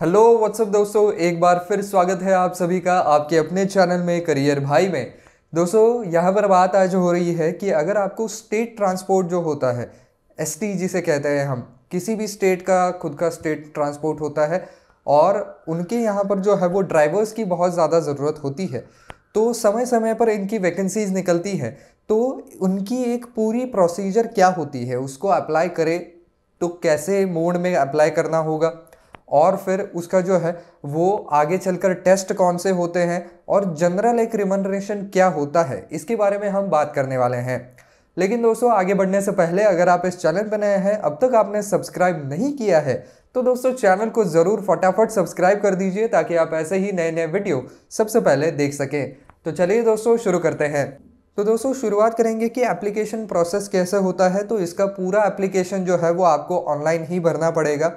hello what's up दोस्तों एक बार फिर स्वागत है आप सभी का आपके अपने चैनल में करियर भाई में दोस्तों यहाँ पर बात आज हो रही है कि अगर आपको स्टेट ट्रांसपोर्ट जो होता है एस जिसे कहते हैं हम किसी भी स्टेट का खुद का स्टेट ट्रांसपोर्ट होता है और उनके यहाँ पर जो है वो ड्राइवर्स की बहुत ज़्यादा ज़रूरत होती है तो समय समय पर इनकी वैकेंसीज़ निकलती हैं तो उनकी एक पूरी प्रोसीजर क्या होती है उसको अप्लाई करें तो कैसे मोड में अप्लाई करना होगा और फिर उसका जो है वो आगे चलकर टेस्ट कौन से होते हैं और जनरल एक रिमनरेशन क्या होता है इसके बारे में हम बात करने वाले हैं लेकिन दोस्तों आगे बढ़ने से पहले अगर आप इस चैनल पर नए हैं अब तक आपने सब्सक्राइब नहीं किया है तो दोस्तों चैनल को ज़रूर फटाफट सब्सक्राइब कर दीजिए ताकि आप ऐसे ही नए नए वीडियो सबसे पहले देख सकें तो चलिए दोस्तों शुरू करते हैं तो दोस्तों शुरुआत करेंगे कि एप्लीकेशन प्रोसेस कैसे होता है तो इसका पूरा एप्लीकेशन जो है वो आपको ऑनलाइन ही भरना पड़ेगा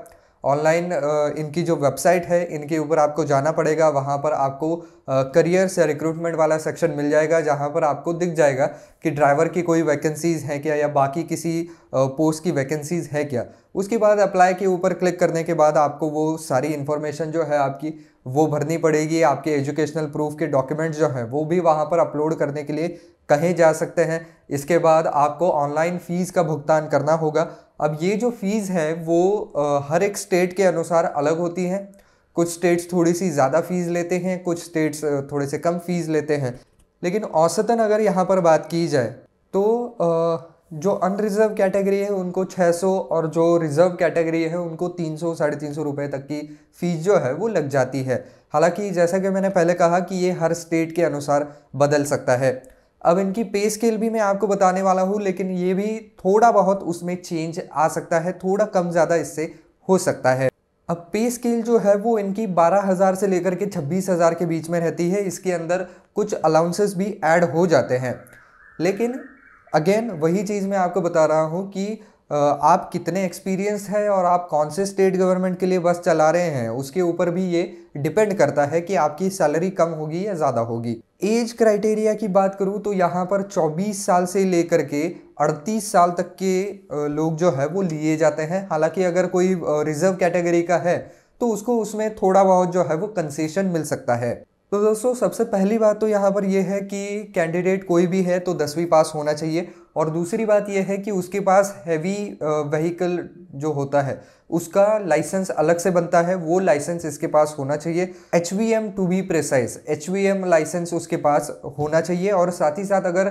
ऑनलाइन इनकी जो वेबसाइट है इनके ऊपर आपको जाना पड़ेगा वहाँ पर आपको करियर से रिक्रूटमेंट वाला सेक्शन मिल जाएगा जहाँ पर आपको दिख जाएगा कि ड्राइवर की कोई वैकेंसीज़ हैं क्या या बाकी किसी पोस्ट की वैकेंसीज़ है क्या उसके बाद अप्लाई के ऊपर क्लिक करने के बाद आपको वो सारी इन्फॉर्मेशन जो है आपकी वो भरनी पड़ेगी आपके एजुकेशनल प्रूफ के डॉक्यूमेंट्स जो हैं वो भी वहाँ पर अपलोड करने के लिए कहे जा सकते हैं इसके बाद आपको ऑनलाइन फ़ीस का भुगतान करना होगा अब ये जो फ़ीस है वो हर एक स्टेट के अनुसार अलग होती है कुछ स्टेट्स थोड़ी सी ज़्यादा फ़ीस लेते हैं कुछ स्टेट्स थोड़े से कम फ़ीस लेते हैं लेकिन औसतन अगर यहाँ पर बात की जाए तो जो अनरिज़र्व कैटेगरी है उनको 600 और जो रिज़र्व कैटेगरी है उनको 300 सौ साढ़े तीन रुपये तक की फ़ीस जो है वो लग जाती है हालांकि जैसा कि मैंने पहले कहा कि ये हर स्टेट के अनुसार बदल सकता है अब इनकी पे स्केल भी मैं आपको बताने वाला हूँ लेकिन ये भी थोड़ा बहुत उसमें चेंज आ सकता है थोड़ा कम ज़्यादा इससे हो सकता है अब पे स्केल जो है वो इनकी 12,000 से लेकर के 26,000 के बीच में रहती है इसके अंदर कुछ अलाउंसेस भी ऐड हो जाते हैं लेकिन अगेन वही चीज़ मैं आपको बता रहा हूँ कि आप कितने एक्सपीरियंस है और आप कौन से स्टेट गवर्नमेंट के लिए बस चला रहे हैं उसके ऊपर भी ये डिपेंड करता है कि आपकी सैलरी कम होगी या ज़्यादा होगी एज क्राइटेरिया की बात करूँ तो यहाँ पर 24 साल से लेकर के 38 साल तक के लोग जो है वो लिए जाते हैं हालांकि अगर कोई रिजर्व कैटेगरी का है तो उसको उसमें थोड़ा बहुत जो है वो कंसेशन मिल सकता है तो दोस्तों सबसे पहली बात तो यहाँ पर यह है कि कैंडिडेट कोई भी है तो दसवीं पास होना चाहिए और दूसरी बात यह है कि उसके पास हैवी व्हीकल जो होता है उसका लाइसेंस अलग से बनता है वो लाइसेंस इसके पास होना चाहिए H V M to be precise H V M licence उसके पास होना चाहिए और साथ ही साथ अगर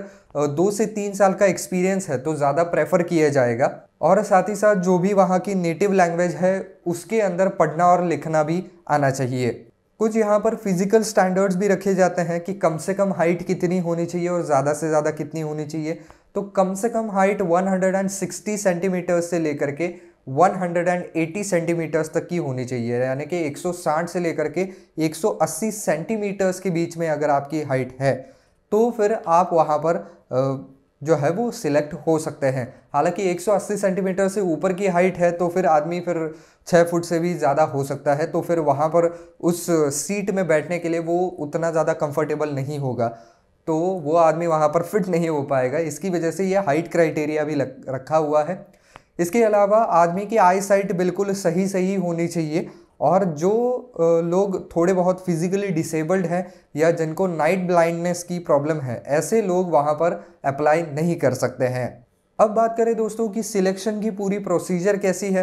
दो से तीन साल का एक्सपीरियंस है तो ज़्यादा प्रेफर किया जाएगा और साथ ही साथ जो भी वहाँ की नेटिव लैंग्वेज है उसके अंदर पढ़ना और लिखना भी आना चाहिए कुछ यहाँ पर फिजिकल स्टैंडर्ड्स भी रखे जाते हैं कि कम से कम हाइट कितनी होनी चाहिए और ज़्यादा से ज़्यादा कितनी होनी चाहिए तो कम से कम हाइट 160 सेंटीमीटर से लेकर के 180 सेंटीमीटर्स तक की होनी चाहिए यानी कि 160 से लेकर के 180 सेंटीमीटर्स के बीच में अगर आपकी हाइट है तो फिर आप वहाँ पर जो है वो सिलेक्ट हो सकते हैं हालांकि 180 सेंटीमीटर से ऊपर की हाइट है तो फिर आदमी फिर छः फुट से भी ज़्यादा हो सकता है तो फिर वहाँ पर उस सीट में बैठने के लिए वो उतना ज़्यादा कंफर्टेबल नहीं होगा तो वो आदमी वहाँ पर फिट नहीं हो पाएगा इसकी वजह से ये हाइट क्राइटेरिया भी लग, रखा हुआ है इसके अलावा आदमी की आई साइट बिल्कुल सही सही होनी चाहिए और जो लोग थोड़े बहुत फिज़िकली डिसेबल्ड हैं या जिनको नाइट ब्लाइंडनेस की प्रॉब्लम है ऐसे लोग वहाँ पर अप्लाई नहीं कर सकते हैं अब बात करें दोस्तों कि सिलेक्शन की पूरी प्रोसीजर कैसी है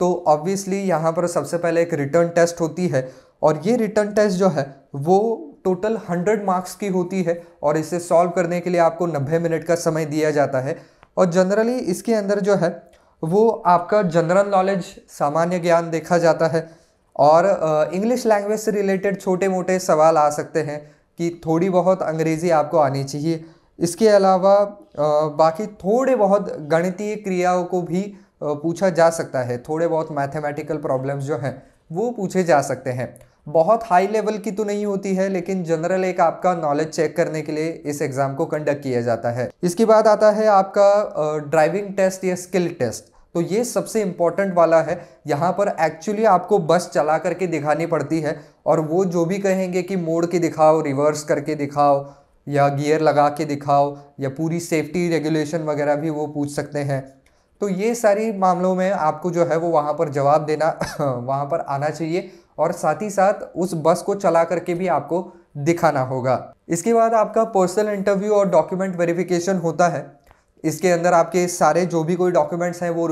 तो ऑब्वियसली यहाँ पर सबसे पहले एक रिटर्न टेस्ट होती है और ये रिटर्न टेस्ट जो है वो टोटल हंड्रेड मार्क्स की होती है और इसे सॉल्व करने के लिए आपको नब्बे मिनट का समय दिया जाता है और जनरली इसके अंदर जो है वो आपका जनरल नॉलेज सामान्य ज्ञान देखा जाता है और इंग्लिश लैंग्वेज से रिलेटेड छोटे मोटे सवाल आ सकते हैं कि थोड़ी बहुत अंग्रेज़ी आपको आनी चाहिए इसके अलावा बाकी थोड़े बहुत गणितीय क्रियाओं को भी पूछा जा सकता है थोड़े बहुत मैथमेटिकल प्रॉब्लम्स जो हैं वो पूछे जा सकते हैं बहुत हाई लेवल की तो नहीं होती है लेकिन जनरल एक आपका नॉलेज चेक करने के लिए इस एग्ज़ाम को कंडक्ट किया जाता है इसके बाद आता है आपका ड्राइविंग टेस्ट या स्किल टेस्ट तो ये सबसे इम्पॉर्टेंट वाला है यहाँ पर एक्चुअली आपको बस चला करके दिखानी पड़ती है और वो जो भी कहेंगे कि मोड़ के दिखाओ रिवर्स करके दिखाओ या गियर लगा के दिखाओ या पूरी सेफ्टी रेगुलेशन वगैरह भी वो पूछ सकते हैं तो ये सारी मामलों में आपको जो है वो वहाँ पर जवाब देना वहाँ पर आना चाहिए और साथ ही साथ उस बस को चला करके भी आपको दिखाना होगा इसके बाद आपका पर्सनल इंटरव्यू और डॉक्यूमेंट वेरिफिकेशन होता है इसके अंदर आपके सारे जो भी कोई डॉक्यूमेंट्स हैं वो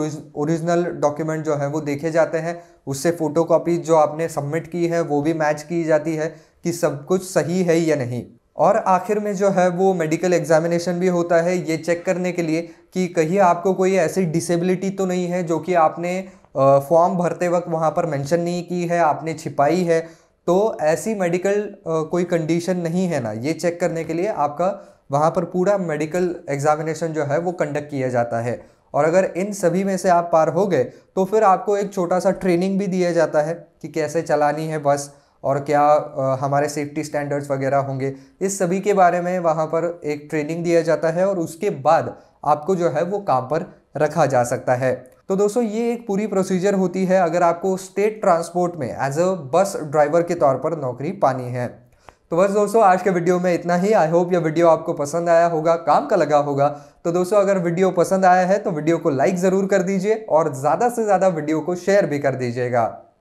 ओरिजिनल डॉक्यूमेंट जो है वो देखे जाते हैं उससे फ़ोटो कॉपी जो आपने सबमिट की है वो भी मैच की जाती है कि सब कुछ सही है या नहीं और आखिर में जो है वो मेडिकल एग्जामिनेशन भी होता है ये चेक करने के लिए कि कहीं आपको कोई ऐसी डिसेबिलिटी तो नहीं है जो कि आपने फॉर्म भरते वक्त वहाँ पर मेंशन नहीं की है आपने छिपाई है तो ऐसी मेडिकल कोई कंडीशन नहीं है ना ये चेक करने के लिए आपका वहाँ पर पूरा मेडिकल एग्जामिनेशन जो है वो कंडक्ट किया जाता है और अगर इन सभी में से आप पार हो गए तो फिर आपको एक छोटा सा ट्रेनिंग भी दिया जाता है कि कैसे चलानी है बस और क्या आ, हमारे सेफ्टी स्टैंडर्ड्स वगैरह होंगे इस सभी के बारे में वहाँ पर एक ट्रेनिंग दिया जाता है और उसके बाद आपको जो है वो काम पर रखा जा सकता है तो दोस्तों ये एक पूरी प्रोसीजर होती है अगर आपको स्टेट ट्रांसपोर्ट में एज अ बस ड्राइवर के तौर पर नौकरी पानी है तो बस दोस्तों आज के वीडियो में इतना ही आई होप ये वीडियो आपको पसंद आया होगा काम का लगा होगा तो दोस्तों अगर वीडियो पसंद आया है तो वीडियो को लाइक ज़रूर कर दीजिए और ज़्यादा से ज़्यादा वीडियो को शेयर भी कर दीजिएगा